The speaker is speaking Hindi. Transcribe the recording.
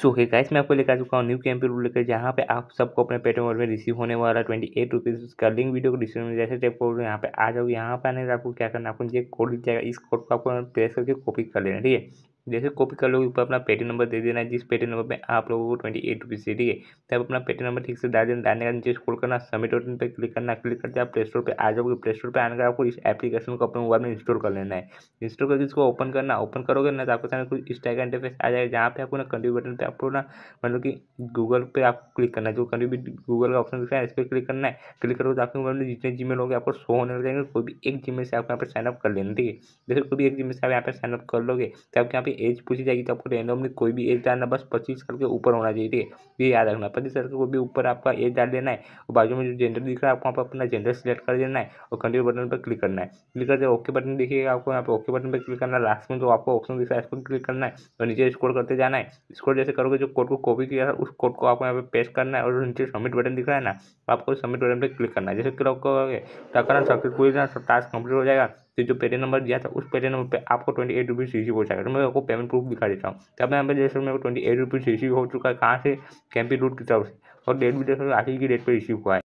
सो हे गाइस मैं आपको लेकर आ चुका हूँ न्यू कैम्पी रूल लेकर जहाँ पे आप सबको अपने पेटम वॉल में रिसीव होने वाला ट्वेंटी एट रुपीज़ उसका लिंक वीडियो को डिस्क्रिप्शन में जैसे टेप कोड यहाँ पे आ जाओ यहाँ पे आने से आपको क्या करना आपको ये कोड जाएगा इस कोड को आपको प्रेस करके कॉपी कर लेना ठीक है जैसे कॉपी कर लोगे ऊपर अपना पेटी नंबर दे देना है जिस पेटी नंबर पे आप लोगों को ट्वेंटी एट रुपीज़ दे ठीक है तब अपना पेटी नंबर ठीक से डाल देना डालने का नीचे स्क्रॉल करना सबमिट बटन पर क्लिक करना क्लिक करते आप प्ले स्टोर पर आ जाओगे प्ले स्टोर पर आने का आपको इस एप्लीकेशन को अपने मोबाइल में इंस्टॉल कर लेना है इंस्टॉल करके इसको ओपन करना ओपन करोगे ना तो आपके सामने कुछ इस टाइप इंटरफेस आ जाएगा जहाँ पे आपको ना कंट्री बटन पर आपको ना मतलब कि गूगल पे आपको क्लिक करना है जो कंट्री गूगल का ऑप्शन दिख रहा है इस पर क्लिक करना है क्लिक करोगे तो आपके मोबाइल में जितने जीमेल होंगे आपको शो होने लग जाएंगे कोई भी एक जीमेल से आप यहाँ पर साइनअप कर लेना ठीक है जैसे कोई भी एक जीमेल से आप यहाँ पर साइनअप कर लोगे तो आपके यहाँ पर पे एज पूछी जाएगी तो आपको रैंडमली कोई भी एज डालना बस पच्चीस साल के ऊपर होना चाहिए ठीक है ये याद रखना पच्चीस साल के कोई भी ऊपर आपका एज डाल देना है और बाजू में जो जेंडर दिख रहा है आपको अपना जेंडर सिलेक्ट कर देना है और कंटिन्यू बटन पर क्लिक करना है क्लिक करते ओके बटन देखिएगा आपको यहाँ पर ओके बटन पर क्लिक करना है लास्ट में जो आपको ऑप्शन दिख रहा है इस पर क्लिक करना है और नीचे स्क्रॉल करते जाना है स्क्रॉल जैसे करोगे जो कोड को कॉपी किया था उस कोड को आपको यहाँ पे पेस्ट करना है और नीचे सबमिट बटन दिख रहा है ना आपको सबमिट बटन पर क्लिक करना है जैसे क्लिक करोगे तो आपका सक्सेसफुल टास्क कंप्लीट हो जाएगा फिर जो पहले नंबर दिया था उस पहले नंबर पे आपको ट्वेंटी एट रुपीज़ रिसीव हो जाएगा तो मैं आपको पेमेंट प्रूफ दिखा देता हूँ तो मैं यहाँ पर जैसे मेरे को ट्वेंटी एट रुपीज़ रिसीव हो चुका है कहाँ से कैंपी रूट की तरफ से और डेट भी देख सकते आखिर की डेट पर रिसीव हुआ है